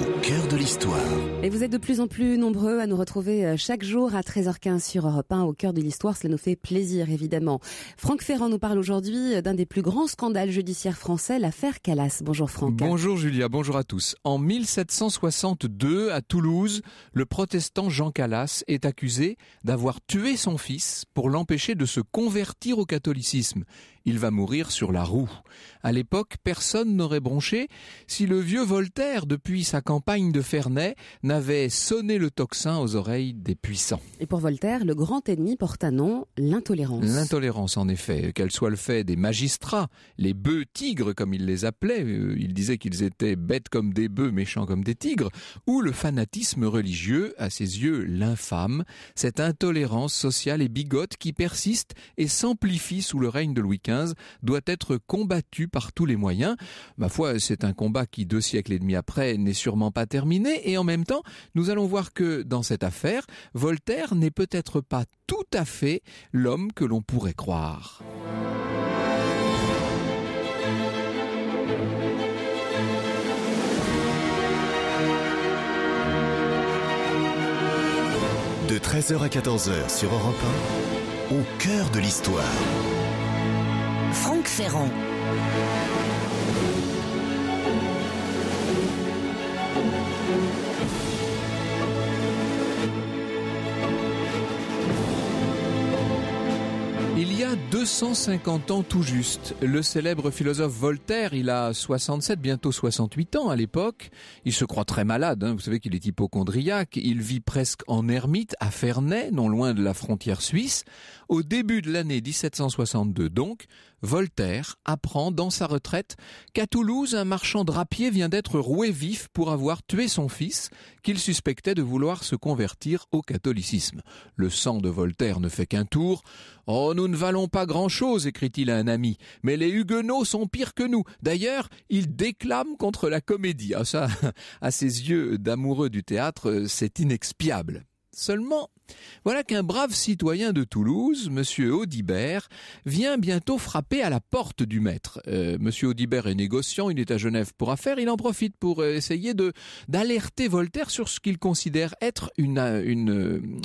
au cœur de l'histoire. Et vous êtes de plus en plus nombreux à nous retrouver euh, chaque jour à 13h15 sur Europe 1 au cœur de l'histoire. Cela nous fait plaisir, évidemment. Franck Ferrand nous parle aujourd'hui euh, d'un des plus grands scandales judiciaires français, l'affaire Calas. Bonjour Franck. Bonjour Julia, bonjour à tous. En 1762, à Toulouse, le protestant Jean Calas est accusé d'avoir tué son fils pour l'empêcher de se convertir au catholicisme. Il va mourir sur la roue. À l'époque, personne n'aurait bronché si le vieux Voltaire, depuis sa campagne de Ferney n'avait sonné le tocsin aux oreilles des puissants. Et pour Voltaire, le grand ennemi porte un nom, l'intolérance. L'intolérance, en effet, qu'elle soit le fait des magistrats, les bœufs tigres comme il les appelait, euh, il disait qu'ils étaient bêtes comme des bœufs, méchants comme des tigres, ou le fanatisme religieux, à ses yeux l'infâme, cette intolérance sociale et bigote qui persiste et s'amplifie sous le règne de Louis XV, doit être combattue par tous les moyens. Ma foi, c'est un combat qui, deux siècles et demi après, n'est sûrement pas terminé. et en même temps, nous allons voir que dans cette affaire, Voltaire n'est peut-être pas tout à fait l'homme que l'on pourrait croire. De 13h à 14h sur Europe 1, au cœur de l'histoire. Franck Ferrand. 250 ans tout juste. Le célèbre philosophe Voltaire, il a 67, bientôt 68 ans à l'époque. Il se croit très malade, hein. vous savez qu'il est hypochondriaque. Il vit presque en ermite à Ferney, non loin de la frontière suisse. Au début de l'année 1762 donc, Voltaire apprend dans sa retraite qu'à Toulouse, un marchand drapier vient d'être roué vif pour avoir tué son fils, qu'il suspectait de vouloir se convertir au catholicisme. Le sang de Voltaire ne fait qu'un tour. Oh, nous ne valons pas grand-chose, écrit-il à un ami, mais les Huguenots sont pires que nous. D'ailleurs, ils déclament contre la comédie. Ah, ça, à ses yeux d'amoureux du théâtre, c'est inexpiable. Seulement, voilà qu'un brave citoyen de Toulouse, M. Audibert, vient bientôt frapper à la porte du maître. Euh, M. monsieur Audibert est négociant, il est à Genève pour affaires, il en profite pour euh, essayer de d'alerter Voltaire sur ce qu'il considère être une,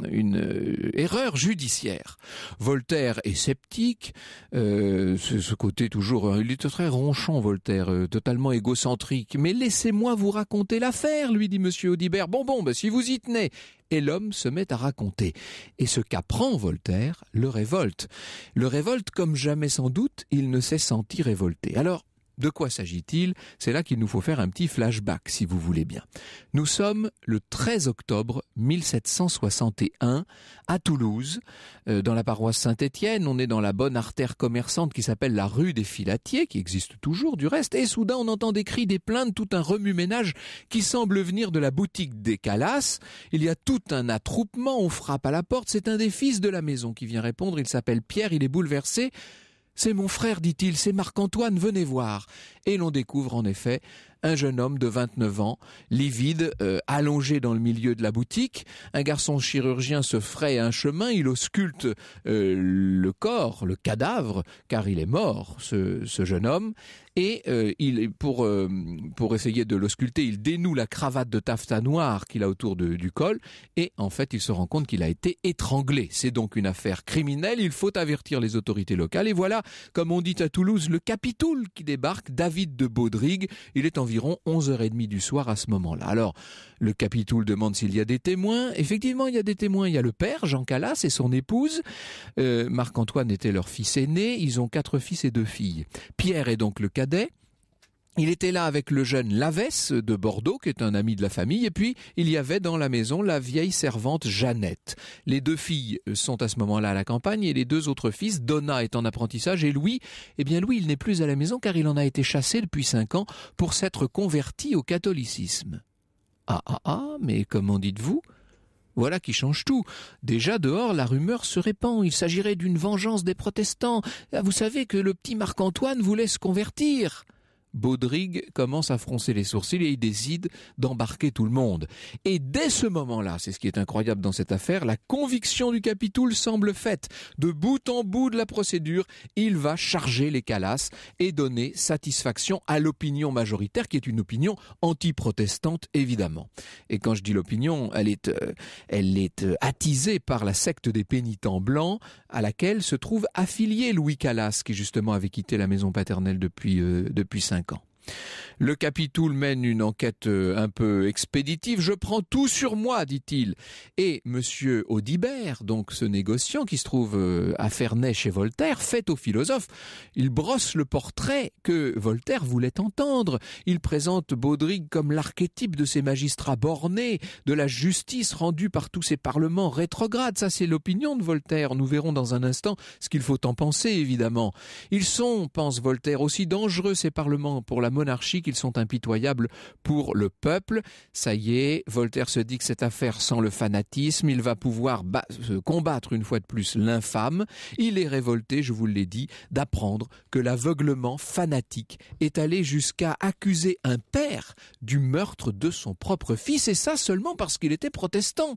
une, euh, erreur judiciaire. Voltaire est sceptique, ce côté toujours, il est très ronchon Voltaire, totalement égocentrique. Mais laissez-moi vous raconter l'affaire, lui dit M. Audibert. Bon bon, ben, si vous y tenez, et l'homme se met à raconter. Et ce qu'apprend Voltaire le révolte. Le révolte comme jamais sans doute il ne s'est senti révolté. Alors, de quoi s'agit-il C'est là qu'il nous faut faire un petit flashback, si vous voulez bien. Nous sommes le 13 octobre 1761 à Toulouse, euh, dans la paroisse Saint-Étienne. On est dans la bonne artère commerçante qui s'appelle la rue des Filatiers, qui existe toujours du reste. Et soudain, on entend des cris, des plaintes, tout un remue-ménage qui semble venir de la boutique des Calas. Il y a tout un attroupement. On frappe à la porte. C'est un des fils de la maison qui vient répondre. Il s'appelle Pierre. Il est bouleversé. C'est mon frère, dit-il, c'est Marc-Antoine, venez voir. Et l'on découvre en effet un jeune homme de 29 ans, livide, euh, allongé dans le milieu de la boutique. Un garçon chirurgien se fraye un chemin, il ausculte euh, le corps, le cadavre, car il est mort, ce, jeune homme. Et euh, il, pour, pour essayer de l'ausculter, il dénoue la cravate de taffetas noir qu'il a autour du col. Et en fait, il se rend compte qu'il a été étranglé. C'est donc une affaire criminelle. Il faut avertir les autorités locales. Et voilà, comme on dit à Toulouse, le capitoul qui débarque, David de Baudrigue. Il est en environ 11h30 du soir à ce moment-là. Alors, le Capitoul demande s'il y a des témoins. Effectivement, il y a des témoins. Il y a le père, Jean Calas, et son épouse. Euh, Marc-Antoine était leur fils aîné. Ils ont quatre fils et deux filles. Pierre est donc le cadet. Il était là avec le jeune Lavesse de Bordeaux, qui est un ami de la famille, et puis il y avait dans la maison la vieille servante Jeannette. Les deux filles sont à ce moment-là à la campagne, et les deux autres fils, Donna est en apprentissage, et Louis, eh bien Louis, il n'est plus à la maison car il en a été chassé depuis cinq ans pour s'être converti au catholicisme. Ah ah ah, mais comment dites-vous voilà qui change tout. Déjà dehors, la rumeur se répand. Il s'agirait d'une vengeance des protestants. Ah, vous savez que le petit Marc-Antoine voulait se convertir. Baudrigue commence à froncer les sourcils et il décide d'embarquer tout le monde. Et dès ce moment-là, c'est ce qui est incroyable dans cette affaire, la conviction du Capitoul semble faite. De bout en bout de la procédure, il va charger les Calas et donner satisfaction à l'opinion majoritaire, qui est une opinion anti-protestante, évidemment. Et quand je dis l'opinion, elle est, euh, elle est euh, attisée par la secte des pénitents blancs, à laquelle se trouve affilié Louis Calas, qui justement avait quitté la maison paternelle depuis, euh, depuis 25 ans. Le Capitoul mène une enquête euh, un peu expéditive. Je prends tout sur moi, dit-il. Et monsieur Audibert, donc ce négociant qui se trouve euh, à Ferney chez Voltaire, fait au philosophe, il brosse le portrait que Voltaire voulait entendre. Il présente Baudrigue comme l'archétype de ces magistrats bornés, de la justice rendue par tous ces parlements rétrogrades. Ça, c'est l'opinion de Voltaire. Nous verrons dans un instant ce qu'il faut en penser, évidemment. Ils sont, pense Voltaire, aussi dangereux ces parlements pour la monarchie qu'ils sont impitoyables pour le peuple. Ça y est, Voltaire se dit que cette affaire sans le fanatisme, il va pouvoir combattre une fois de plus l'infâme. Il est révolté, je vous l'ai dit, d'apprendre que l'aveuglement fanatique est allé jusqu'à accuser un père du meurtre de son propre fils, et ça seulement parce qu'il était protestant.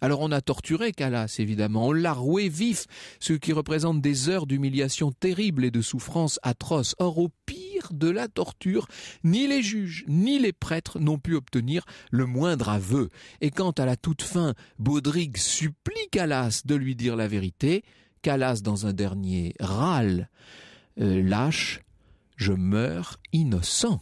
Alors on a torturé Callas, évidemment, on l'a roué vif, ce qui représente des heures d'humiliation terrible et de souffrance atroce. Or, au de la torture. Ni les juges, ni les prêtres n'ont pu obtenir le moindre aveu. Et quand à la toute fin, Baudrigue supplie Calas de lui dire la vérité, Calas, dans un dernier râle, euh, lâche, je meurs innocent.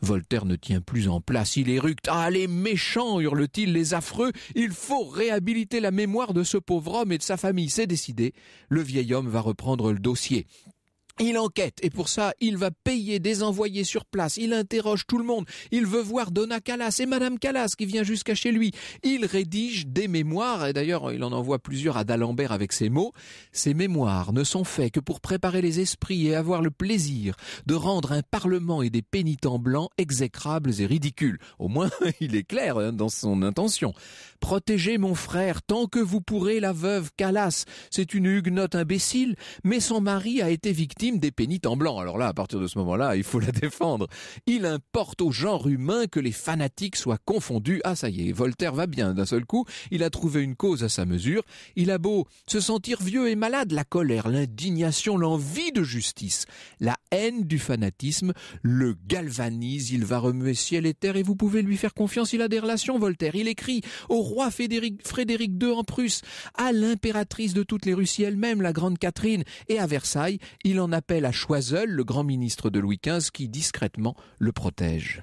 Voltaire ne tient plus en place, il éructe. Ah, les méchants, hurle-t-il, les affreux, il faut réhabiliter la mémoire de ce pauvre homme et de sa famille. C'est décidé, le vieil homme va reprendre le dossier. Il enquête et pour ça, il va payer des envoyés sur place. Il interroge tout le monde. Il veut voir Donna Callas et Madame Callas qui vient jusqu'à chez lui. Il rédige des mémoires et d'ailleurs, il en envoie plusieurs à D'Alembert avec ses mots. Ces mémoires ne sont faits que pour préparer les esprits et avoir le plaisir de rendre un parlement et des pénitents blancs exécrables et ridicules. Au moins, il est clair hein, dans son intention. Protégez mon frère tant que vous pourrez la veuve Callas. C'est une huguenote imbécile, mais son mari a été victime des pénitents blancs. Alors là, à partir de ce moment-là, il faut la défendre. Il importe au genre humain que les fanatiques soient confondus. Ah ça y est, Voltaire va bien d'un seul coup, il a trouvé une cause à sa mesure. Il a beau se sentir vieux et malade, la colère, l'indignation, l'envie de justice, la haine du fanatisme le galvanise, il va remuer ciel et terre et vous pouvez lui faire confiance, il a des relations, Voltaire. Il écrit au roi Frédéric, II en Prusse, à l'impératrice de toutes les Russies elle-même, la grande Catherine, et à Versailles, il en appelle à Choiseul, le grand ministre de Louis XV, qui discrètement le protège.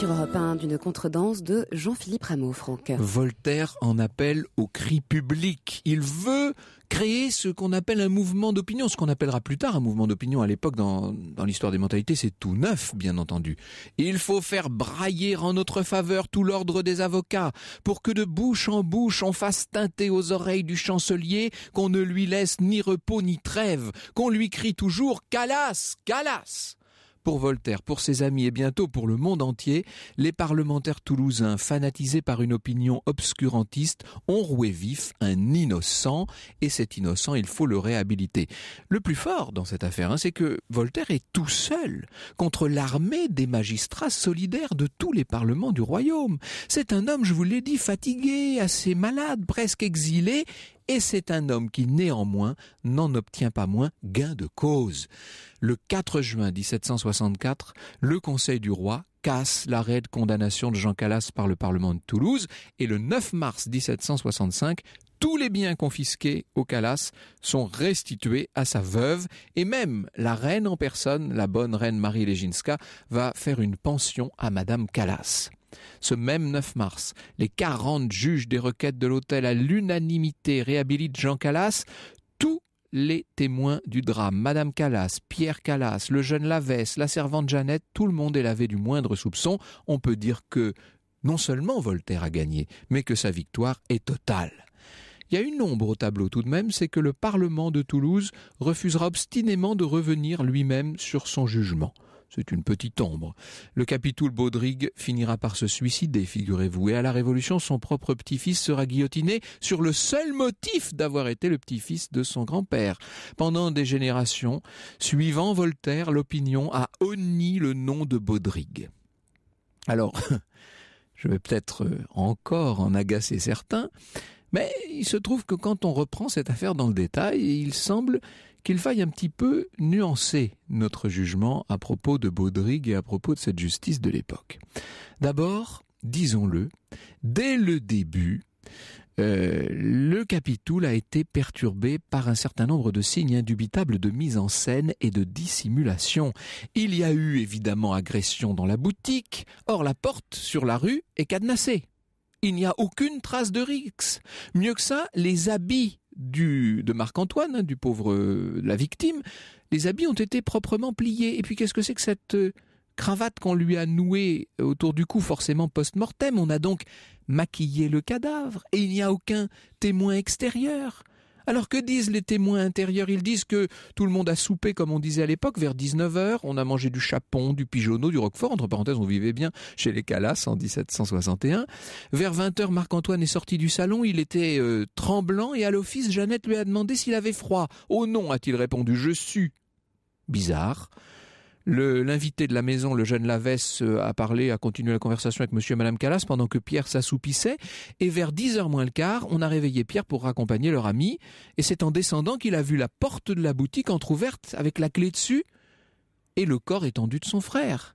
sur d'une contredanse de Jean-Philippe Rameau, Franck. Voltaire en appelle au cri public. Il veut créer ce qu'on appelle un mouvement d'opinion, ce qu'on appellera plus tard un mouvement d'opinion. À l'époque, dans, l'histoire des mentalités, c'est tout neuf, bien entendu. Il faut faire brailler en notre faveur tout l'ordre des avocats, pour que de bouche en bouche on fasse teinter aux oreilles du chancelier qu'on ne lui laisse ni repos ni trêve, qu'on lui crie toujours Calas, Calas. Pour Voltaire, pour ses amis et bientôt pour le monde entier, les parlementaires toulousains, fanatisés par une opinion obscurantiste, ont roué vif un innocent, et cet innocent, il faut le réhabiliter. Le plus fort dans cette affaire, hein, c'est que Voltaire est tout seul contre l'armée des magistrats solidaires de tous les parlements du royaume. C'est un homme, je vous l'ai dit, fatigué, assez malade, presque exilé, et c'est un homme qui néanmoins n'en obtient pas moins gain de cause. Le 4 juin 1764, le Conseil du roi casse l'arrêt de condamnation de Jean Calas par le Parlement de Toulouse et le 9 mars 1765, tous les biens confisqués au Calas sont restitués à sa veuve et même la reine en personne, la bonne reine Marie Leginska, va faire une pension à Madame Calas. Ce même 9 mars, les 40 juges des requêtes de l'hôtel à l'unanimité réhabilitent Jean Calas. Tous les témoins du drame, Madame Calas, Pierre Calas, le jeune Lavesse, la servante Jeannette, tout le monde est lavé du moindre soupçon. On peut dire que non seulement Voltaire a gagné, mais que sa victoire est totale. Il y a une ombre au tableau tout de même, c'est que le Parlement de Toulouse refusera obstinément de revenir lui-même sur son jugement. C'est une petite ombre. Le capitoul Baudrigue finira par se suicider, figurez-vous. Et à la Révolution, son propre petit-fils sera guillotiné sur le seul motif d'avoir été le petit-fils de son grand-père. Pendant des générations, suivant Voltaire, l'opinion a honni le nom de Baudrigue. Alors, je vais peut-être euh, encore en agacer certains, mais il se trouve que quand on reprend cette affaire dans le détail, il semble qu'il faille un petit peu nuancer notre jugement à propos de Baudrigue et à propos de cette justice de l'époque. D'abord, disons-le, dès le début, euh, le Capitoul a été perturbé par un certain nombre de signes indubitables de mise en scène et de dissimulation. Il y a eu évidemment agression dans la boutique, or la porte sur la rue est cadenassée. Il n'y a aucune trace de Rix. Mieux que ça, les habits du, de Marc-Antoine, hein, du pauvre, euh, la victime, les habits ont été proprement pliés. Et puis qu'est-ce que c'est que cette euh, cravate qu'on lui a nouée autour du cou, forcément post-mortem On a donc maquillé le cadavre et il n'y a aucun témoin extérieur. Alors que disent les témoins intérieurs Ils disent que tout le monde a soupé, comme on disait à l'époque, vers 19h. On a mangé du chapon, du pigeonneau, du roquefort. Entre parenthèses, on vivait bien chez les Calas en 1761. Vers 20h, Marc-Antoine est sorti du salon. Il était euh, tremblant et à l'office, Jeannette lui a demandé s'il avait froid. Oh non, a-t-il répondu, je suis Bizarre. L'invité de la maison, le jeune Lavesse, euh, a parlé, a continué la conversation avec monsieur et madame Calas pendant que Pierre s'assoupissait. Et vers 10 heures moins le quart, on a réveillé Pierre pour raccompagner leur ami. Et c'est en descendant qu'il a vu la porte de la boutique entr'ouverte avec la clé dessus et le corps étendu de son frère.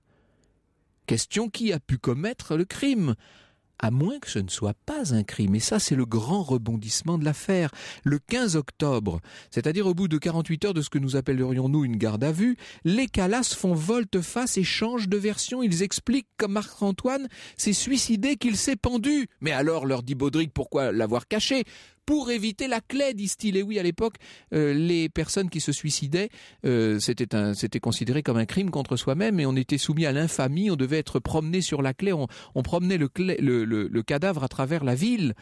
Question qui a pu commettre le crime à moins que ce ne soit pas un crime. Et ça, c'est le grand rebondissement de l'affaire. Le 15 octobre, c'est-à-dire au bout de 48 heures de ce que nous appellerions nous une garde à vue, les Calas font volte-face et changent de version. Ils expliquent comme Marc-Antoine s'est suicidé qu'il s'est pendu. Mais alors, leur dit Baudric, pourquoi l'avoir caché pour éviter la clé, disent-ils. Et oui, à l'époque, euh, les personnes qui se suicidaient, euh, c'était considéré comme un crime contre soi-même et on était soumis à l'infamie. On devait être promené sur la clé. On, promenait le, le cadavre à travers la ville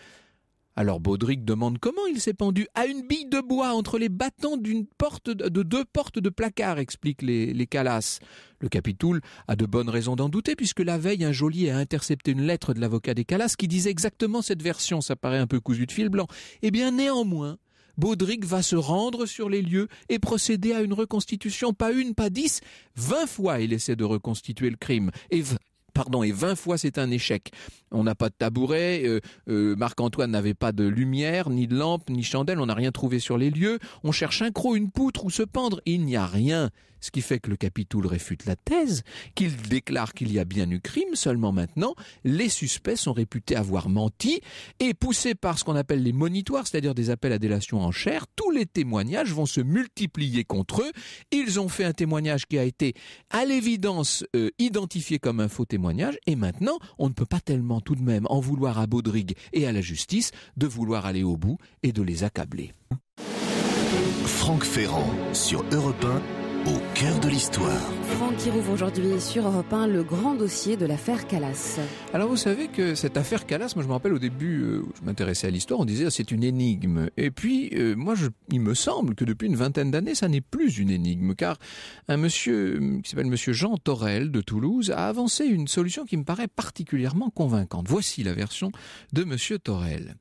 alors Baudric demande comment il s'est pendu à une bille de bois entre les battants d'une porte de deux portes de placard, expliquent les, Calas. Le Capitoul a de bonnes raisons d'en douter puisque la veille un geôlier a intercepté une lettre de l'avocat des Calas qui disait exactement cette version, ça paraît un peu cousu de fil blanc. Eh bien néanmoins, Baudric va se rendre sur les lieux et procéder à une reconstitution, pas une, pas dix, vingt fois il essaie de reconstituer le crime, et pardon, et 20 fois c'est un échec. On n'a pas de tabouret, euh, euh, Marc-Antoine n'avait pas de lumière, ni de lampe, ni chandelle, on n'a rien trouvé sur les lieux, on cherche un croc, une poutre ou se pendre, il n'y a rien. Ce qui fait que le Capitoul réfute la thèse, qu'il déclare qu'il y a bien eu crime, seulement maintenant, les suspects sont réputés avoir menti, et poussés par ce qu'on appelle les monitoires, c'est-à-dire des appels à délation en chair, tous les témoignages vont se multiplier contre eux. Ils ont fait un témoignage qui a été, à l'évidence, euh, identifié comme un faux témoignage, et maintenant, on ne peut pas tellement tout de même en vouloir à Baudrigue et à la justice de vouloir aller au bout et de les accabler. Franck Ferrand sur Europe 1 au cœur de l'histoire. Franck qui rouvre aujourd'hui sur Europe 1 le grand dossier de l'affaire Calas. Alors vous savez que cette affaire Calas, moi je me rappelle au début, euh, je m'intéressais à l'histoire, on disait ah, c'est une énigme. Et puis euh, moi il me semble que depuis une vingtaine d'années ça n'est plus une énigme car un monsieur euh, qui s'appelle monsieur Jean Torel de Toulouse a avancé une solution qui me paraît particulièrement convaincante. Voici la version de monsieur Torel.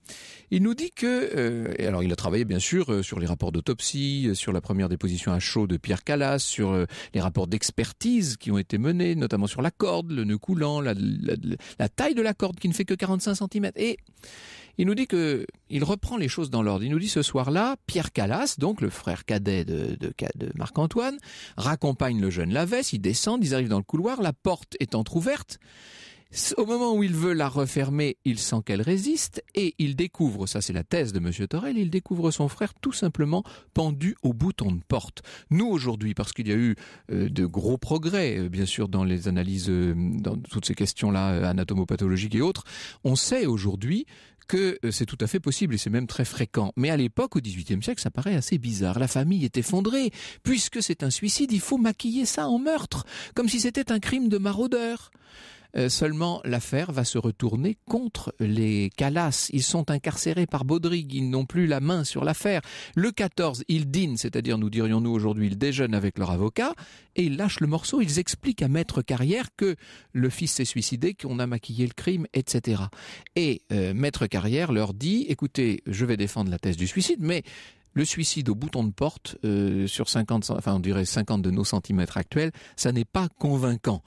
Il nous dit que, alors il a travaillé bien sûr sur les rapports d'autopsie, sur la première déposition à chaud de Pierre Calas, sur euh, les rapports d'expertise qui ont été menés, notamment sur la corde, le nœud coulant, la, taille de la corde qui ne fait que 45 cm. Et il nous dit que il reprend les choses dans l'ordre. Il nous dit ce soir-là, Pierre Calas, donc le frère cadet de, de Marc-Antoine, raccompagne le jeune Lavesse, ils descendent, ils arrivent dans le couloir, la porte est entr'ouverte. Au moment où il veut la refermer, il sent qu'elle résiste et il découvre, ça c'est la thèse de Monsieur Torel, il découvre son frère tout simplement pendu au bouton de porte. Nous aujourd'hui, parce qu'il y a eu euh, de gros progrès, euh, bien sûr, dans les analyses, euh, dans toutes ces questions-là, anatomopathologiques et autres, on sait aujourd'hui que c'est tout à fait possible et c'est même très fréquent. Mais à l'époque, au XVIIIe siècle, ça paraît assez bizarre. La famille est effondrée. Puisque c'est un suicide, il faut maquiller ça en meurtre, comme si c'était un crime de maraudeur. Euh, seulement l'affaire va se retourner contre les Calas. Ils sont incarcérés par Baudrigue, ils n'ont plus la main sur l'affaire. Le 14, ils dînent, c'est-à-dire nous dirions-nous aujourd'hui, ils déjeunent avec leur avocat et ils lâchent le morceau. Ils expliquent à Maître Carrière que le fils s'est suicidé, qu'on a maquillé le crime, etc. Et euh, Maître Carrière leur dit, écoutez, je vais défendre la thèse du suicide, mais le suicide au bouton de porte, euh, sur 50, enfin on 50 de nos centimètres actuels, ça n'est pas convaincant.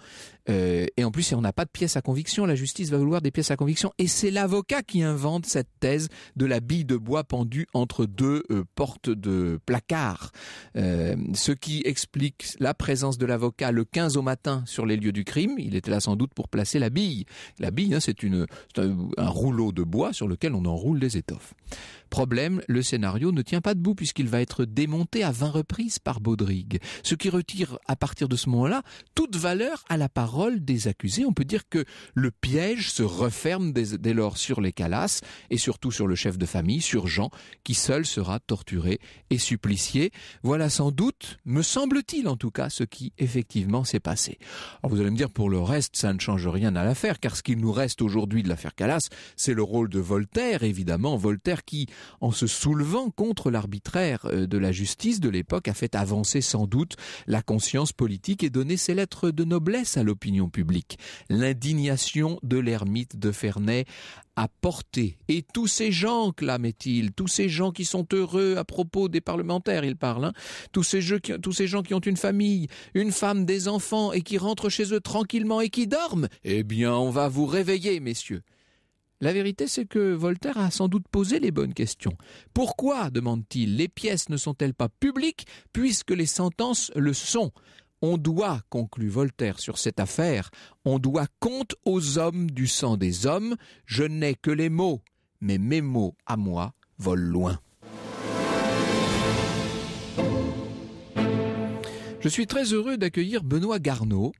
Euh, et en plus, on n'a pas de pièces à conviction. La justice va vouloir des pièces à conviction. Et c'est l'avocat qui invente cette thèse de la bille de bois pendue entre deux euh, portes de placard. Euh, ce qui explique la présence de l'avocat le 15 au matin sur les lieux du crime. Il était là sans doute pour placer la bille. La bille, hein, c'est un, rouleau de bois sur lequel on enroule des étoffes. Problème, le scénario ne tient pas debout puisqu'il va être démonté à 20 reprises par Baudrigue. Ce qui retire à partir de ce moment-là toute valeur à la parole des accusés. On peut dire que le piège se referme dès, lors sur les Calas et surtout sur le chef de famille, sur Jean, qui seul sera torturé et supplicié. Voilà sans doute, me semble-t-il en tout cas, ce qui effectivement s'est passé. vous allez me dire, pour le reste, ça ne change rien à l'affaire, car ce qu'il nous reste aujourd'hui de l'affaire Calas, c'est le rôle de Voltaire, évidemment, Voltaire qui, en se soulevant contre l'arbitraire euh, de la justice de l'époque, a fait avancer sans doute la conscience politique et donné ses lettres de noblesse à l'opinion publique. L'indignation de l'ermite de Ferney a porté. Et tous ces gens, clamait-il, tous ces gens qui sont heureux à propos des parlementaires, il parle, hein, tous ces gens qui ont une famille, une femme, des enfants, et qui rentrent chez eux tranquillement et qui dorment, eh bien on va vous réveiller, messieurs. La vérité, c'est que Voltaire a sans doute posé les bonnes questions. Pourquoi, demande-t-il, les pièces ne sont-elles pas publiques puisque les sentences le sont on doit, conclut Voltaire sur cette affaire, on doit compte aux hommes du sang des hommes, je n'ai que les mots, mais mes mots à moi volent loin. Je suis très heureux d'accueillir Benoît Garneau,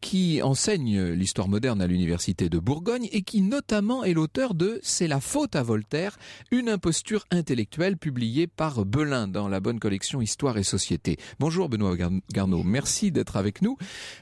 qui enseigne l'histoire moderne à l'université de Bourgogne et qui notamment est l'auteur de C'est la faute à Voltaire, une imposture intellectuelle publiée par Belin dans la bonne collection Histoire et Société. Bonjour Benoît Garneau, merci d'être avec nous.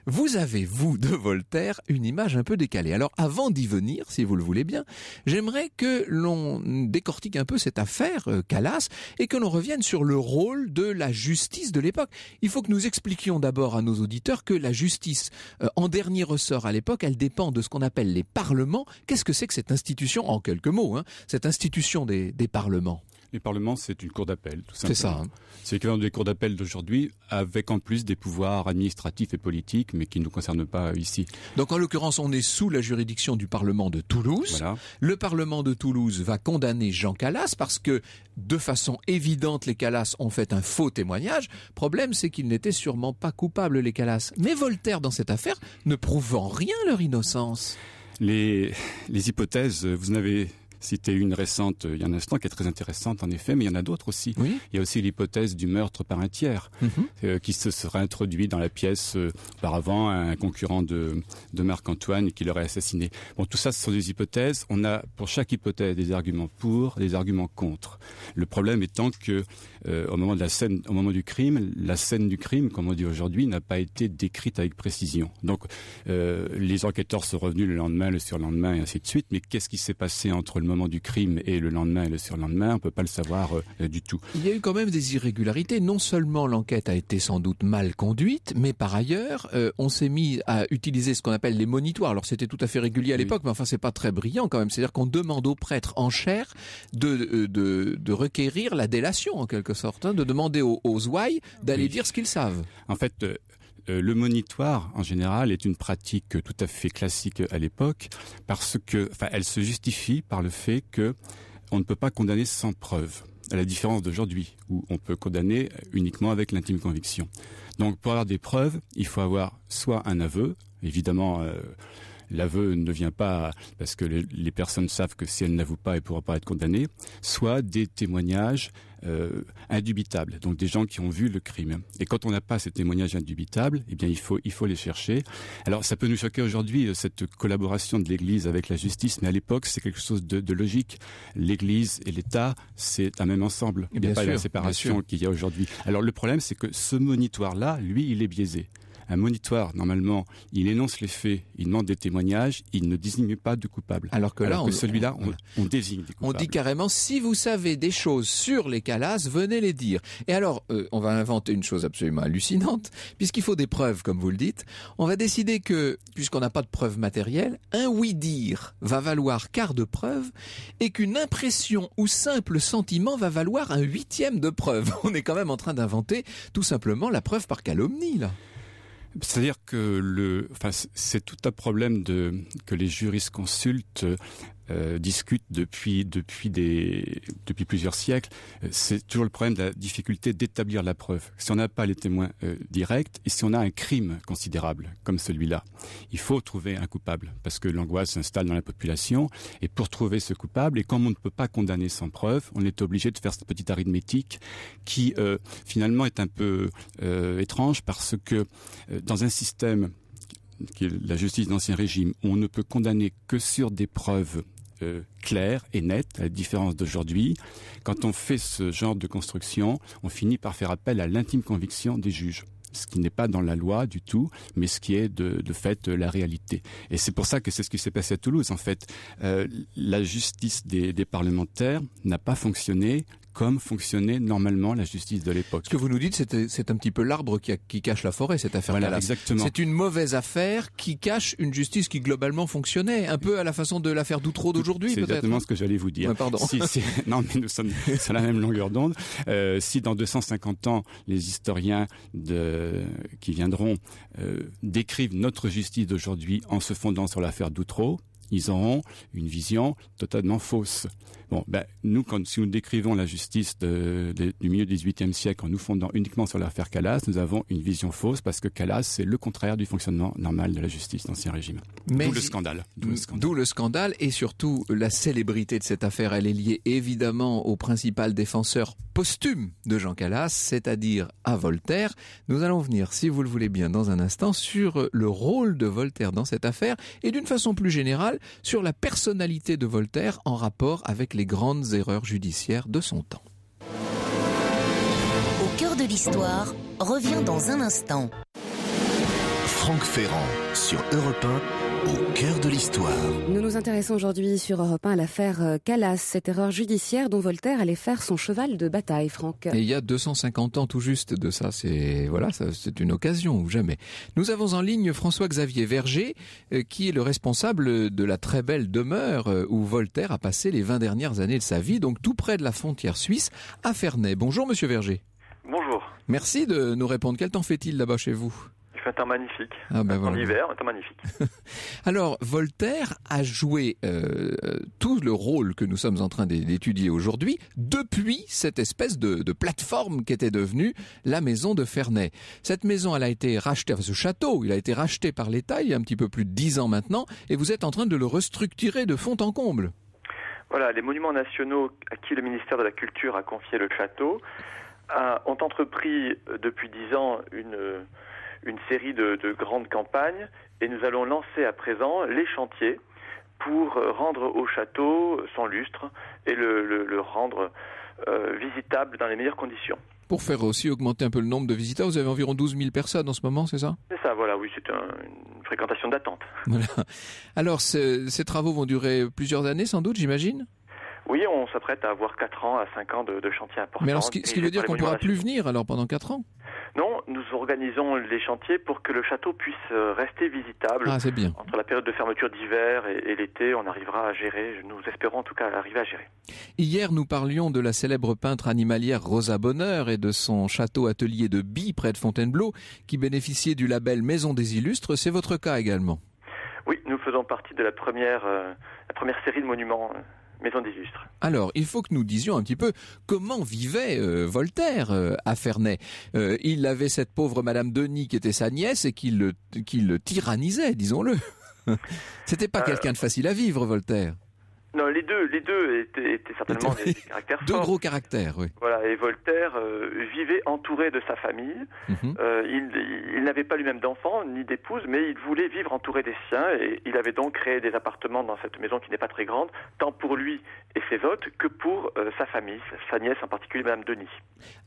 Vous avez, vous, de Voltaire, une image un peu décalée. Alors avant d'y venir, si vous le voulez bien, j'aimerais que l'on décortique un peu cette affaire euh, Calas et que l'on revienne sur le rôle de la justice de l'époque. Il faut que nous Expliquions d'abord à nos auditeurs que la justice, euh, en dernier ressort à l'époque, elle dépend de ce qu'on appelle les parlements. Qu'est-ce que c'est que cette institution En quelques mots, hein, cette institution des parlements le Parlement, c'est une cour d'appel, tout simplement. C'est ça. Hein. C'est l'équivalent des cours d'appel d'aujourd'hui, avec en plus des pouvoirs administratifs et politiques, mais qui ne nous concernent pas ici. Donc en l'occurrence, on est sous la juridiction du Parlement de Toulouse. Le Parlement de Toulouse va condamner Jean Calas parce que, de façon évidente, les Calas ont fait un faux témoignage. Problème, c'est qu'ils n'étaient sûrement pas coupables, les Calas. Mais Voltaire, dans cette affaire, ne prouve en rien leur innocence. Les, les hypothèses, vous n'avez. avez c'était une récente euh, il y a un instant qui est très intéressante en effet, mais il y en a d'autres aussi. Il y a aussi l'hypothèse du meurtre par un tiers mhm. euh, qui se serait introduit dans la pièce auparavant euh, un concurrent de, Marc-Antoine qui l'aurait assassiné. Bon, tout ça, ce sont des hypothèses. On a pour chaque hypothèse des arguments pour, des arguments contre. Le problème étant que au moment de la scène, au moment du crime, la scène du crime, comme on dit aujourd'hui, n'a pas été décrite avec précision. Donc, les enquêteurs sont revenus le lendemain, le surlendemain, et ainsi de suite. Mais qu'est-ce qui s'est passé entre le moment du crime et le lendemain et le surlendemain, on ne peut pas le savoir euh, du tout. Il y a eu quand même des irrégularités. Non seulement l'enquête a été sans doute mal conduite, mais par ailleurs, euh, on s'est mis à utiliser ce qu'on appelle les monitoires. Alors c'était tout à fait régulier à l'époque, mais enfin c'est pas très brillant quand même. C'est-à-dire qu'on demande aux prêtres en chair euh, de, de, requérir la délation en quelque sorte, hein, de demander aux, ouailles d'aller dire ce qu'ils savent. En fait, euh, le monitoire, en général, est une pratique tout à fait classique à l'époque, parce que, enfin, elle se justifie par le fait que on ne peut pas condamner sans preuve, à la différence d'aujourd'hui, où on peut condamner uniquement avec l'intime conviction. Donc, pour avoir des preuves, il faut avoir soit un aveu, évidemment. Euh, l'aveu ne vient pas parce que les personnes savent que si elles n'avouent pas, elles ne pourront pas être condamnées, soit des témoignages euh, indubitable. indubitables, donc des gens qui ont vu le crime. Et quand on n'a pas ces témoignages indubitables, eh bien il faut il faut les chercher. Alors ça peut nous choquer aujourd'hui euh, cette collaboration de l'Église avec la justice, mais à l'époque c'est quelque chose de, logique. L'Église et l'État c'est un même ensemble. Il n'y a pas la séparation qu'il y a aujourd'hui. Alors le problème c'est que ce monitoire là, lui, il est biaisé. Un monitoire, normalement, il énonce les faits, il demande des témoignages, il ne désigne pas de coupable. Alors que, là, celui-là, on, désigne On dit carrément, si vous savez des choses sur les Calas, venez les dire. Et alors, euh, on va inventer une chose absolument hallucinante, puisqu'il faut des preuves, comme vous le dites. On va décider que, puisqu'on n'a pas de preuves matérielles, un oui-dire va valoir quart de preuve et qu'une impression ou simple sentiment va valoir un huitième de preuve. On est quand même en train d'inventer tout simplement la preuve par calomnie, là. C'est-à-dire que le, enfin, c'est tout un problème de que les juristes consultent euh, Discute depuis depuis plusieurs siècles. Euh, c'est toujours le problème de la difficulté d'établir la preuve. Si on n'a pas les témoins euh, directs et si on a un crime considérable comme celui-là, il faut trouver un coupable parce que l'angoisse s'installe dans la population et pour trouver ce coupable et comme on ne peut pas condamner sans preuve, on est obligé de faire cette petite arithmétique qui finalement est un peu étrange parce que dans un système qui est la justice d'Ancien Régime, on ne peut condamner que sur des preuves euh, claire et net, à la différence d'aujourd'hui. Quand on fait ce genre de construction, on finit par faire appel à l'intime conviction des juges ce qui n'est pas dans la loi du tout, mais ce qui est de, fait euh, la réalité. Et c'est pour ça que c'est ce qui s'est passé à Toulouse. En fait, euh, la justice des parlementaires n'a pas fonctionné, comme fonctionnait normalement la justice de l'époque. Ce que vous nous dites, c'est un petit peu l'arbre qui, cache la forêt, cette affaire. C'est une mauvaise affaire qui cache une justice qui globalement fonctionnait, un peu à la façon de l'affaire Doutreau d'aujourd'hui. C'est exactement ce que j'allais vous dire. pardon. non, mais nous sommes sur la même longueur d'onde. Euh, si dans 250 ans, les historiens qui viendront euh, décrivent notre justice d'aujourd'hui en se fondant sur l'affaire Doutreau, ils auront une vision totalement fausse. Ben, nous, si nous décrivons la justice du milieu du XVIIIe siècle en nous fondant uniquement sur l'affaire Callas, nous avons une vision fausse parce que Callas, c'est le contraire du fonctionnement normal de la justice d'Ancien Régime. D'où le scandale. D'où le, scandale. et surtout la célébrité de cette affaire, elle est liée évidemment au principal défenseur posthume de Jean Callas, c'est-à-dire à Voltaire. Nous allons venir, si vous le voulez bien, dans un instant, sur le rôle de Voltaire dans cette affaire et d'une façon plus générale sur la personnalité de Voltaire en rapport avec les grandes erreurs judiciaires de son temps. Au cœur de l'histoire revient dans un instant. Franck Ferrand sur Europe 1. Au cœur de l'histoire. Nous nous intéressons aujourd'hui sur Europe 1 à l'affaire euh, Calas, cette erreur judiciaire dont Voltaire allait faire son cheval de bataille, Franck. Et il y a 250 ans tout juste de ça, c'est voilà, c'est une occasion ou jamais. Nous avons en ligne François-Xavier Verger, euh, qui est le responsable de la très belle demeure euh, où Voltaire a passé les 20 dernières années de sa vie, donc tout près de la frontière suisse, à Ferney. Bonjour Monsieur Verger. Bonjour. Merci de nous répondre. Quel temps fait-il là-bas chez vous fait un temps magnifique. Ah, en hiver, un temps magnifique. Alors, Voltaire a joué euh, tout le rôle que nous sommes en train d'étudier aujourd'hui depuis cette espèce de, plateforme plateforme était devenue la maison de Ferney. Cette maison, elle a été rachetée, ce château, il a été racheté par l'État il y a un petit peu plus de dix ans maintenant, et vous êtes en train de le restructurer de fond en comble. Voilà, les monuments nationaux à qui le ministère de la Culture a confié le château, euh, ont entrepris euh, depuis dix ans une, une série de, grandes campagnes et nous allons lancer à présent les chantiers pour euh, rendre au château son lustre et le, rendre euh, visitable dans les meilleures conditions. Pour faire aussi augmenter un peu le nombre de visiteurs, vous avez environ 12 000 personnes en ce moment, c'est ça C'est ça, voilà, oui, c'est une fréquentation d'attente. Voilà. Alors, ces travaux vont durer plusieurs années sans doute, j'imagine oui, on s'apprête à avoir 4 ans à 5 ans de, chantier chantiers Mais alors, ce qui, veut dire qu'on ne pourra plus venir alors pendant 4 ans Non, nous organisons les chantiers pour que le château puisse euh, rester visitable. Ah, c'est bien. Entre la période de fermeture d'hiver et, l'été, on arrivera à gérer, nous espérons en tout cas arriver à gérer. Hier, nous parlions de la célèbre peintre animalière Rosa Bonheur et de son château atelier de Bi près de Fontainebleau qui bénéficiait du label Maison des Illustres. C'est votre cas également. Oui, nous faisons partie de la première, euh, la première série de monuments euh, alors, il faut que nous disions un petit peu comment vivait euh, Voltaire euh, à Ferney. Euh, il avait cette pauvre Madame Denis qui était sa nièce et qui le, qui le tyrannisait, disons-le. C'était pas quelqu'un de facile à vivre, Voltaire. Non, les deux, les deux étaient, certainement des, caractères deux gros caractères, oui. Voilà, et Voltaire euh, vivait entouré de sa famille. Mhm. Euh, il, n'avait pas lui-même d'enfants ni d'épouse, mais il voulait vivre entouré des siens, et il avait donc créé des appartements dans cette maison qui n'est pas très grande, tant pour lui et ses hôtes, que pour euh, sa famille, sa nièce en particulier, Madame Denis.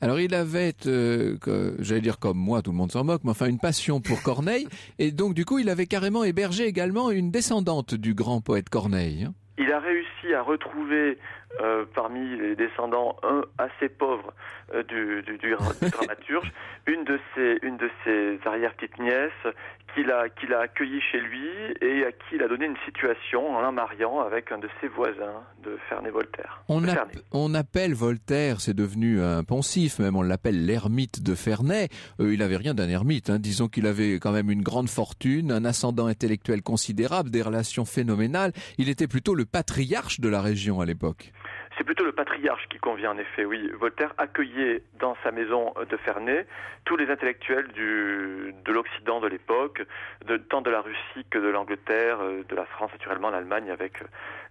Alors il avait, j'allais dire comme moi, tout le monde s'en moque, mais enfin une passion pour Corneille, et donc du coup il avait carrément hébergé également une descendante du grand poète Corneille. Hein. Il a à retrouver euh, parmi les descendants, un assez pauvres euh, du, dramaturge, une de ses, une de ses arrière-petites nièces qu'il a, qu'il a accueilli chez lui et à qui il a donné une situation en la mariant avec un de ses voisins de Ferney-Voltaire. On, appelle Voltaire, c'est devenu un poncif, même on l'appelle l'ermite de Ferney. Euh, il n'avait rien d'un ermite, hein. disons qu'il avait quand même une grande fortune, un ascendant intellectuel considérable, des relations phénoménales. Il était plutôt le patriarche de la région à l'époque. C'est plutôt le patriarche qui convient en effet, oui. Voltaire accueillait dans sa maison de Ferney tous les intellectuels de l'Occident de l'époque, tant de la Russie que de l'Angleterre, euh, de la France naturellement, l'Allemagne avec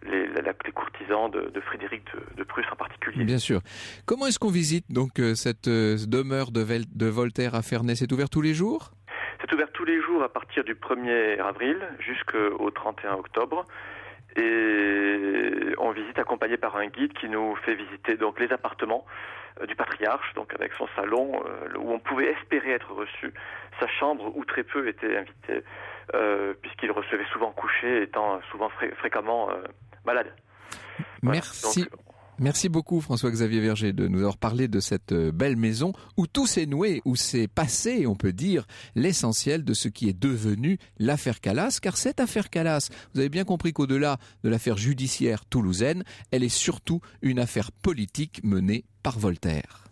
les, courtisans de, Frédéric de, Prusse en particulier. Bien sûr. Comment est-ce qu'on visite donc euh, cette euh, demeure de, de Voltaire à Ferney C'est ouvert tous les jours C'est ouvert tous les jours à partir du 1er avril jusqu'au 31 octobre. Et on visite accompagné par un guide qui nous fait visiter donc les appartements euh, du patriarche, donc avec son salon euh, où on pouvait espérer être reçu, sa chambre où très peu étaient invités, euh, puisqu'il recevait souvent couché, étant souvent fréquemment malade. Merci. Merci beaucoup François-Xavier Verger de nous avoir parlé de cette euh, belle maison où tout s'est noué, où s'est passé, on peut dire, l'essentiel de ce qui est devenu l'affaire Calas, car cette affaire Calas, vous avez bien compris qu'au-delà de l'affaire judiciaire toulousaine, elle est surtout une affaire politique menée par Voltaire.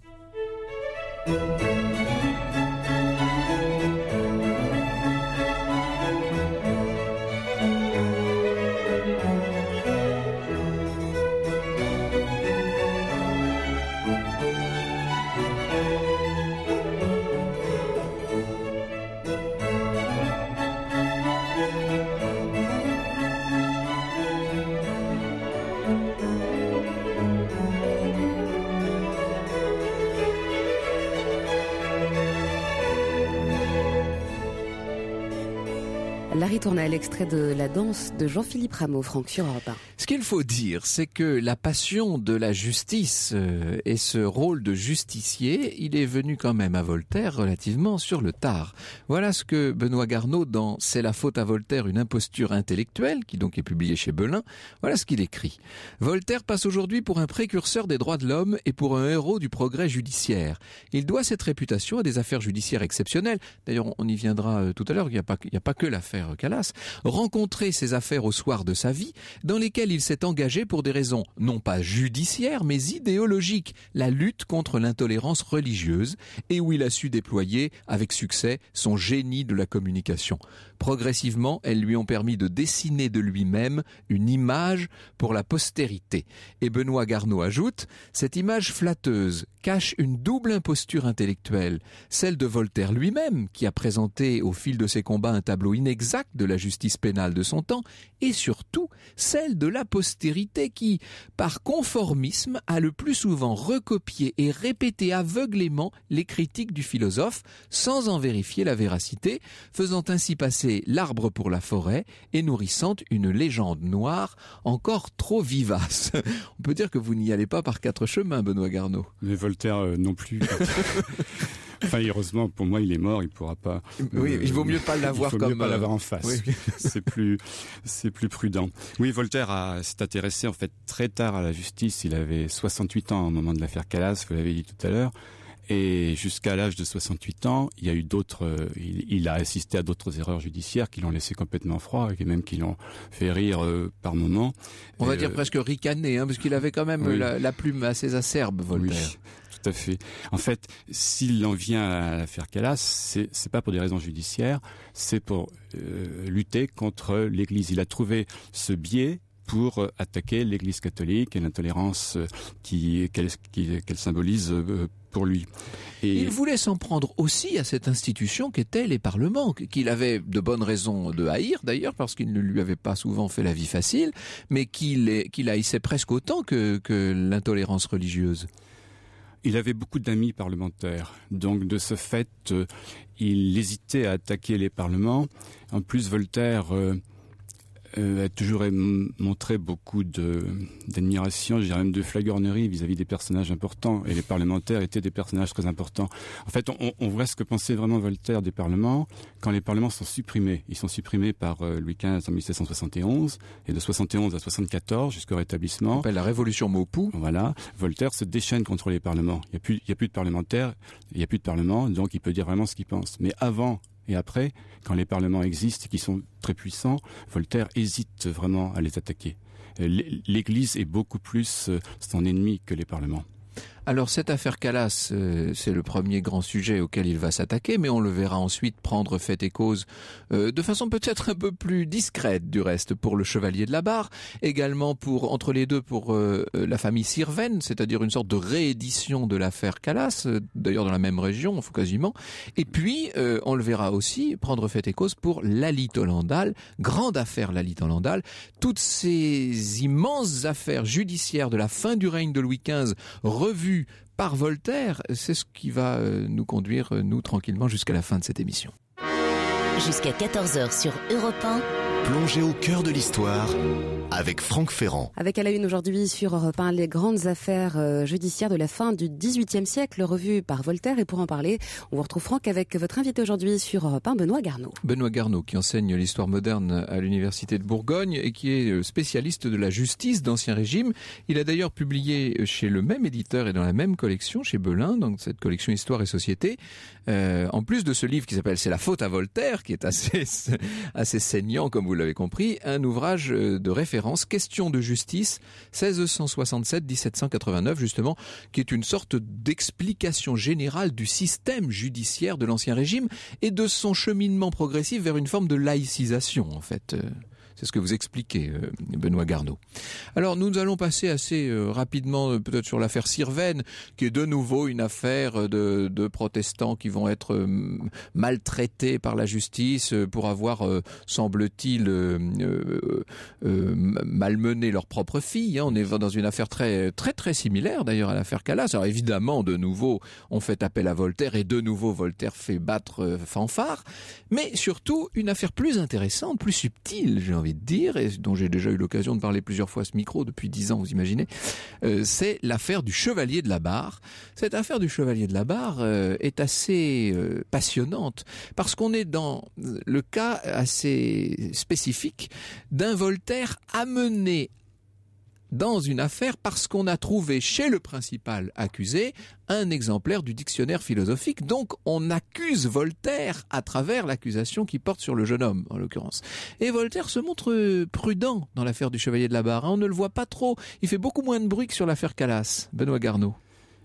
Marie à l'extrait de La danse de Jean-Philippe Rameau, Franck sur Europe ce qu'il faut dire, c'est que la passion de la justice euh, et ce rôle de justicier, il est venu quand même à Voltaire relativement sur le tard. Voilà ce que Benoît Garneau, dans C'est la faute à Voltaire, une imposture intellectuelle, qui donc est publié chez Belin, voilà ce qu'il écrit. Voltaire passe aujourd'hui pour un précurseur des droits de l'homme et pour un héros du progrès judiciaire. Il doit cette réputation à des affaires judiciaires exceptionnelles. D'ailleurs, on y viendra euh, tout à l'heure, il n'y a, a, pas que l'affaire Calas. Rencontrer ces affaires au soir de sa vie, dans lesquelles il s'est engagé pour des raisons non pas judiciaires mais idéologiques, la lutte contre l'intolérance religieuse, et où il a su déployer avec succès son génie de la communication. Progressivement, elles lui ont permis de dessiner de lui-même une image pour la postérité. Et Benoît Garneau ajoute, cette image flatteuse cache une double imposture intellectuelle, celle de Voltaire lui-même, qui a présenté au fil de ses combats un tableau inexact de la justice pénale de son temps, et surtout celle de la postérité qui, par conformisme, a le plus souvent recopié et répété aveuglément les critiques du philosophe, sans en vérifier la véracité, faisant ainsi passer l'arbre pour la forêt et nourrissante une légende noire encore trop vivace. On peut dire que vous n'y allez pas par quatre chemins, Benoît Garneau. Mais Voltaire euh, non plus. Enfin, heureusement, pour moi, il est mort, il pourra pas. Oui, euh, il vaut mieux pas l'avoir comme. pas euh, l'avoir en face. c'est plus, c'est plus prudent. Oui, Voltaire s'est intéressé, en fait, très tard à la justice. Il avait 68 ans au moment de l'affaire Calas, vous l'avez dit tout à l'heure. Et jusqu'à l'âge de 68 ans, il a eu d'autres, euh, il, a assisté à d'autres erreurs judiciaires qui l'ont laissé complètement froid et même qui l'ont fait rire euh, par moments. On va dire euh, presque ricaner, hein, parce qu'il avait quand même la, plume assez acerbe, Voltaire. Oui, tout à fait. En fait, s'il en vient à l'affaire Calas, c'est, n'est pas pour des raisons judiciaires, c'est pour lutter contre l'Église. Il a trouvé ce biais pour attaquer l'Église catholique et l'intolérance qu'elle, qu'elle symbolise et... Il voulait s'en prendre aussi à cette institution qu'étaient les parlements, qu'il avait de bonnes raisons de haïr d'ailleurs, parce qu'il ne lui avait pas souvent fait la vie facile, mais qu'il haïssait presque autant que, l'intolérance religieuse. Il avait beaucoup d'amis parlementaires, donc de ce fait, euh, il hésitait à attaquer les parlements. En plus, Voltaire euh, euh, a toujours montré beaucoup d'admiration, je dirais même de flagornerie vis-à-vis des personnages importants. Et les parlementaires étaient des personnages très importants. En fait, on, on, voit ce que pensait vraiment Voltaire des parlements quand les parlements sont supprimés. Ils sont supprimés par euh, Louis XV en 1771 et de 71 à 74 jusqu'au rétablissement. On la révolution maupou. Voilà. Voltaire se déchaîne contre les parlements. Il n'y a, plus, il y a plus de parlementaires, il n'y a plus de parlement, donc il peut dire vraiment ce qu'il pense. Mais avant et après, quand les parlements existent et qui sont très puissants, Voltaire hésite vraiment à les attaquer. Euh, L'Église est beaucoup plus euh, son ennemi que les parlements. Alors cette affaire Calas, euh, c'est le premier grand sujet auquel il va s'attaquer, mais on le verra ensuite prendre fait et cause euh, de façon peut-être un peu plus discrète du reste pour le Chevalier de la Barre, également pour entre les deux pour euh, la famille Sirven, c'est-à-dire une sorte de réédition de l'affaire Calas, d'ailleurs dans la même région quasiment, et puis on le verra aussi prendre fait et cause pour Lalit Hollandal, grande affaire Lalit Hollandal, toutes ces immenses affaires judiciaires de la fin du règne de Louis XV revues par Voltaire, c'est ce qui va euh, nous conduire, euh, nous, tranquillement, jusqu'à la fin de cette émission. Jusqu'à 14h sur Europe 1. Plonger au cœur de l'histoire avec Franck Ferrand. Avec à la une aujourd'hui sur Europe 1, les grandes affaires euh, judiciaires de la fin du XVIIIe siècle, revue par Voltaire. Et pour en parler, on vous retrouve Franck avec votre invité aujourd'hui sur Europe 1, Benoît Garneau. Benoît Garneau, qui enseigne l'histoire moderne à l'Université de Bourgogne et qui est euh, spécialiste de la justice d'Ancien Régime. Il a d'ailleurs publié euh, chez le même éditeur et dans la même collection, chez Belin, donc cette collection Histoire et Société, en plus de ce livre qui s'appelle C'est la faute à Voltaire, qui est assez, assez saignant comme vous vous l'avez compris, un ouvrage euh, de référence, Question de justice, 1667-1789, justement, qui est une sorte d'explication générale du système judiciaire de l'Ancien Régime et de son cheminement progressif vers une forme de laïcisation, en fait. Euh. C'est ce que vous expliquez, euh, Benoît Garneau. Alors nous allons passer assez euh, rapidement euh, peut-être sur l'affaire Sirven, qui est de nouveau une affaire de, protestants qui vont être maltraités par la justice pour avoir, semble-t-il, malmené leur propre fille. Hein. On est dans une affaire très très très similaire d'ailleurs à l'affaire Callas. Alors évidemment, de nouveau, on fait appel à Voltaire et de nouveau Voltaire fait battre fanfare, mais surtout une affaire plus intéressante, plus subtile, j'ai envie dire, et dont j'ai déjà eu l'occasion de parler plusieurs fois à ce micro depuis dix ans, vous imaginez, euh, c'est l'affaire du Chevalier de la Barre. Cette affaire du Chevalier de la Barre euh, est assez euh, passionnante, parce qu'on est dans le cas assez spécifique d'un Voltaire amené dans une affaire parce qu'on a trouvé chez le principal accusé un exemplaire du dictionnaire philosophique. Donc on accuse Voltaire à travers l'accusation qui porte sur le jeune homme, en l'occurrence. Et Voltaire se montre prudent dans l'affaire du chevalier de la barre. Hein. On ne le voit pas trop. Il fait beaucoup moins de bruit que sur l'affaire Calas. Benoît Garneau.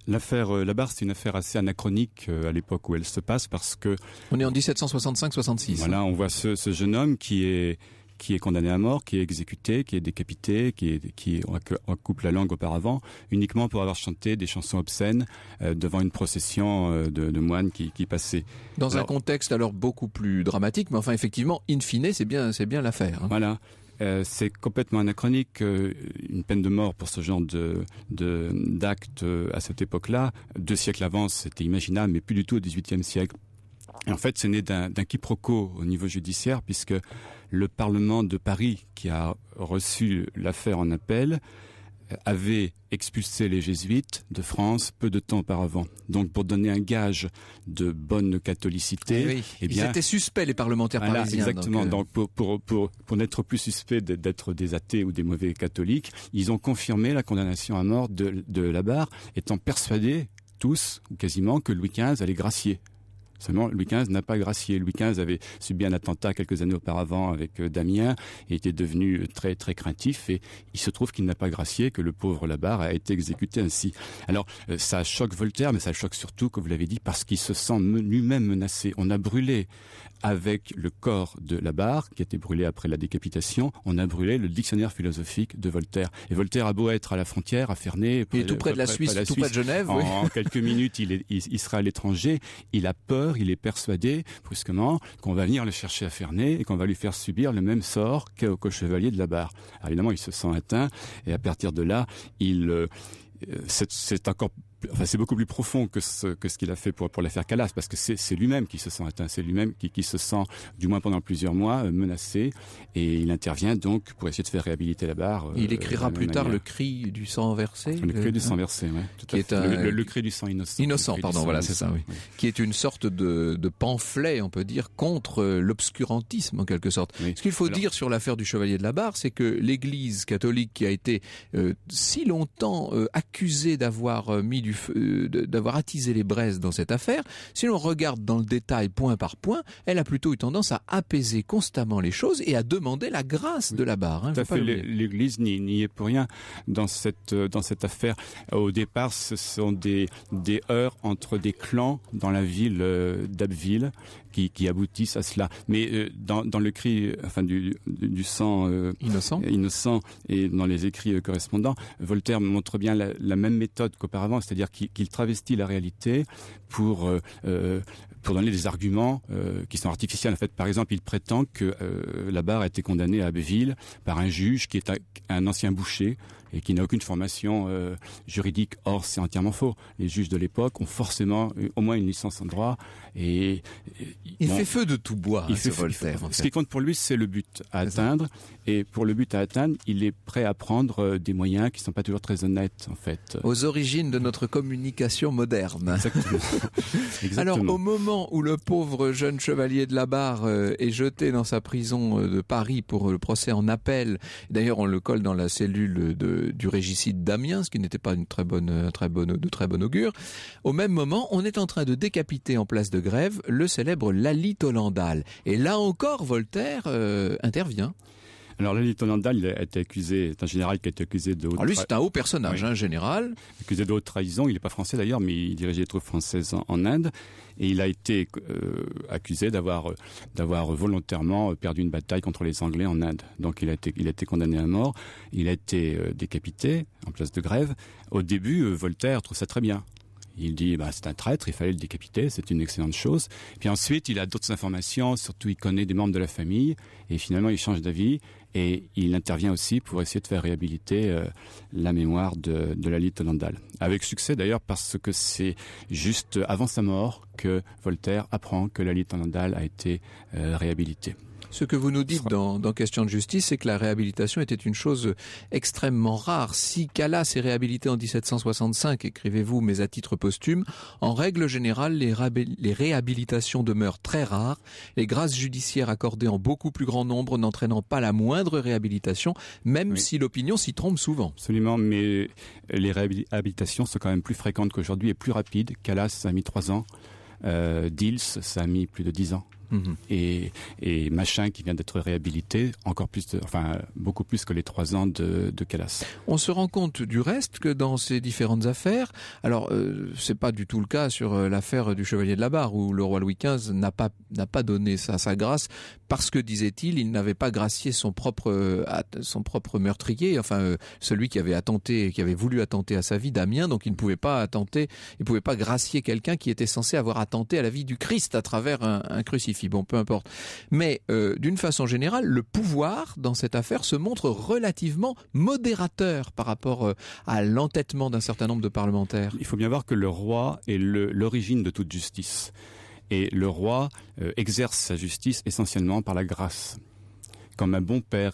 L'affaire euh, la Barre, c'est une affaire assez anachronique euh, à l'époque où elle se passe parce que... On est en 1765-66. Voilà, on voit ce jeune homme qui est qui est condamné à mort, qui est exécuté, qui est décapité, qui, est, qui on coupe la langue auparavant, uniquement pour avoir chanté des chansons obscènes euh, devant une procession euh, de, moines qui, qui passaient. Dans un contexte alors beaucoup plus dramatique, mais enfin effectivement, in fine, c'est bien, c'est bien l'affaire. Hein. Voilà. Euh, c'est complètement anachronique. une peine de mort pour ce genre de à cette époque-là, deux siècles avant, c'était imaginable, mais plus du tout au XVIIIe siècle en fait, c'est né d'un quiproquo au niveau judiciaire, puisque le Parlement de Paris, qui a reçu l'affaire en appel, avait expulsé les jésuites de France peu de temps auparavant. Donc pour donner un gage de bonne catholicité, eh eh bien, ils étaient suspects les parlementaires voilà, parisiens. Exactement. Euh. Donc, pour n'être plus suspects d'être des athées ou des mauvais catholiques, ils ont confirmé la condamnation à mort de de Labarre, étant persuadés tous quasiment que Louis XV allait gracier Seulement, Louis XV n'a pas gracié. Louis XV avait subi un attentat quelques années auparavant avec euh, Damien et était devenu euh, très très craintif. Et il se trouve qu'il n'a pas gracié, que le pauvre Labarre a été exécuté ainsi. Alors, euh, ça choque Voltaire, mais ça choque surtout, comme vous l'avez dit, parce qu'il se sent lui-même menacé. On a brûlé avec le corps de la barre qui a été brûlé après la décapitation, on a brûlé le dictionnaire philosophique de Voltaire. Et Voltaire a beau être à la frontière, à Ferney, et tout près de la Suisse, tout près de Genève. En, quelques minutes, il, il, sera à l'étranger. Il a peur, il est persuadé brusquement qu'on va venir le chercher à Ferney et qu'on va lui faire subir le même sort qu'au chevalier de la barre. Alors évidemment, il se sent atteint et à partir de là, il euh, euh c'est encore enfin c'est beaucoup plus profond que ce que ce qu'il a fait pour pour l'affaire Calas parce que c'est lui-même qui se sent atteint, c'est lui-même qui, qui se sent du moins pendant plusieurs mois euh, menacé et il intervient donc pour essayer de faire réhabiliter la barre. il euh, écrira plus tard le cri du sang versé. Le, cri euh, du hein, sang versé, ouais, est Le, cri du sang innocent. Innocent, pardon, voilà, c'est ça, oui. Qui est une sorte de, de pamphlet, on peut dire, contre l'obscurantisme en quelque sorte. Ce qu'il faut dire sur l'affaire du chevalier de la barre, c'est que l'Église catholique qui a été si longtemps accusée d'avoir mis euh, d'avoir attisé les braises dans cette affaire, si l'on regarde dans le détail point par point, elle a plutôt eu tendance à apaiser constamment les choses et à demander la grâce de la barre. Hein, L'Église n'y est pour rien dans cette euh, dans cette affaire. Euh, au départ, ce sont des des heurts entre des clans dans la ville d'Abbeville qui, aboutissent à cela. Mais dans, le cri enfin du sang innocent innocent et dans les écrits correspondants, Voltaire montre bien la, la même méthode qu'auparavant, c'est-à-dire c'est-à-dire qu'il travestit la réalité pour euh, euh, pour donner des arguments euh, qui sont artificiels. En fait, par exemple, il prétend que la barre a été condamnée à Abbeville par un juge qui est un ancien boucher et qui n'a aucune formation juridique. Or, c'est entièrement faux. Les juges de l'époque ont forcément au moins une licence en droit et, il fait feu de tout bois. Il ce, hein, ce qui compte pour lui, c'est le but à atteindre. Et pour le but à atteindre, il est prêt à prendre euh, des moyens qui ne sont pas toujours très honnêtes, en fait. Aux origines de notre communication moderne. Alors, au moment où le pauvre jeune chevalier de la barre euh, est jeté dans sa prison euh, de Paris pour le procès en appel, d'ailleurs on le colle dans la cellule de, du régicide d'Amiens, ce qui n'était pas une très bonne, très bonne, de très bon augure. Au même moment, on est en train de décapiter en place de grève, le célèbre Lalit Tolandal. Et là encore, Voltaire euh, intervient. Alors, Lali Tolandal, a été accusé, c'est un général qui a été accusé de Alors, ah, lui, c'est un haut personnage, un hein, général. Accusé de haute trahison. Il n'est pas français d'ailleurs, mais il dirigeait les troupes françaises en, Inde. Et il a été euh, accusé euh, d'avoir, volontairement perdu une bataille contre les Anglais en Inde. Donc, il a été, condamné à mort. Il a été décapité en place de grève. Au début, Voltaire trouve ça très bien. Il dit, bah, c'est un traître, il fallait le décapiter, c'est une excellente chose. Puis ensuite, il a d'autres informations, surtout il connaît des membres de la famille, et finalement, il change d'avis, et il intervient aussi pour essayer de faire réhabiliter euh, la mémoire de, de Lalit Landal. Avec succès d'ailleurs, parce que c'est juste avant sa mort que Voltaire apprend que Lalit Landal a été réhabilitée. Euh, réhabilité. Ce que vous nous dites dans, Question de justice, c'est que la réhabilitation était une chose extrêmement rare. Si Calas est réhabilité en 1765, écrivez-vous, mais à titre posthume, en règle générale, les, réhabilitations demeurent très rares, les grâces judiciaires accordées en beaucoup plus grand nombre n'entraînant pas la moindre réhabilitation, même si l'opinion s'y trompe souvent. Absolument, mais les réhabilitations sont quand même plus fréquentes qu'aujourd'hui et plus rapides. Calas, ça a mis trois ans. Euh, Dils, ça a mis plus de dix ans. Mm-hmm. Et, Machin qui vient d'être réhabilité, encore plus, enfin beaucoup plus que les trois ans de, de Calas. On se rend compte du reste que dans ces différentes affaires, alors euh, c'est pas du tout le cas sur euh, l'affaire du Chevalier de la Barre où le roi Louis XV n'a pas n'a pas donné sa sa grâce parce que disait-il, il, n'avait pas gracié son propre euh, son propre meurtrier, enfin celui qui avait attenté, qui avait voulu attenter à sa vie, Damien, donc il ne pouvait pas attenter, il pouvait pas gracier quelqu'un qui était censé avoir attenté à la vie du Christ à travers un crucifix. Bon, peu importe. Mais euh, d'une façon générale, le pouvoir dans cette affaire se montre relativement modérateur par rapport euh, à l'entêtement d'un certain nombre de parlementaires. Il faut bien voir que le roi est l'origine de toute justice. Et le roi euh, exerce sa justice essentiellement par la grâce. Comme un bon père,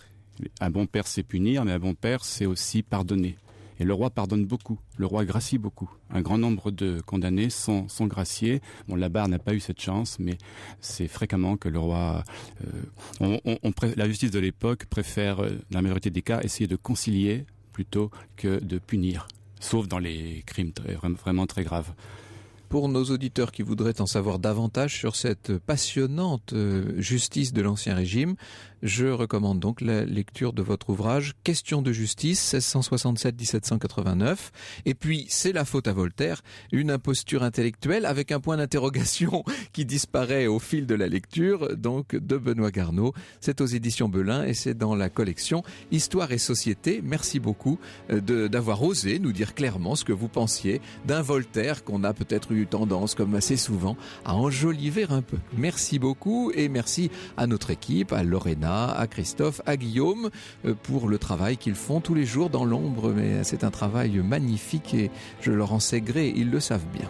un bon père c'est punir, mais un bon père c'est aussi pardonner. Et le roi pardonne beaucoup, le roi gracie beaucoup. Un grand nombre de condamnés sont, graciés. Bon, la barre n'a pas eu cette chance, mais c'est fréquemment que le roi... Euh, la justice de l'époque préfère, euh, dans la majorité des cas, essayer de concilier plutôt que de punir, sauf dans les crimes vraiment très graves pour nos auditeurs qui voudraient en savoir davantage sur cette passionnante euh, justice de l'Ancien Régime, je recommande donc la lecture de votre ouvrage Question de justice 1667-1789. Et puis c'est la faute à Voltaire, une imposture intellectuelle avec un point d'interrogation qui disparaît au fil de la lecture, donc de Benoît Garneau. C'est aux éditions Belin et c'est dans la collection Histoire et Société. Merci beaucoup euh, d'avoir osé nous dire clairement ce que vous pensiez d'un Voltaire qu'on a peut-être eu tendance, comme assez souvent, à enjoliver un peu. Merci beaucoup et merci à notre équipe, à Lorena à Christophe, à Guillaume euh, pour le travail qu'ils font tous les jours dans l'ombre. Mais c'est un travail magnifique et je leur en sais gré, ils le savent bien.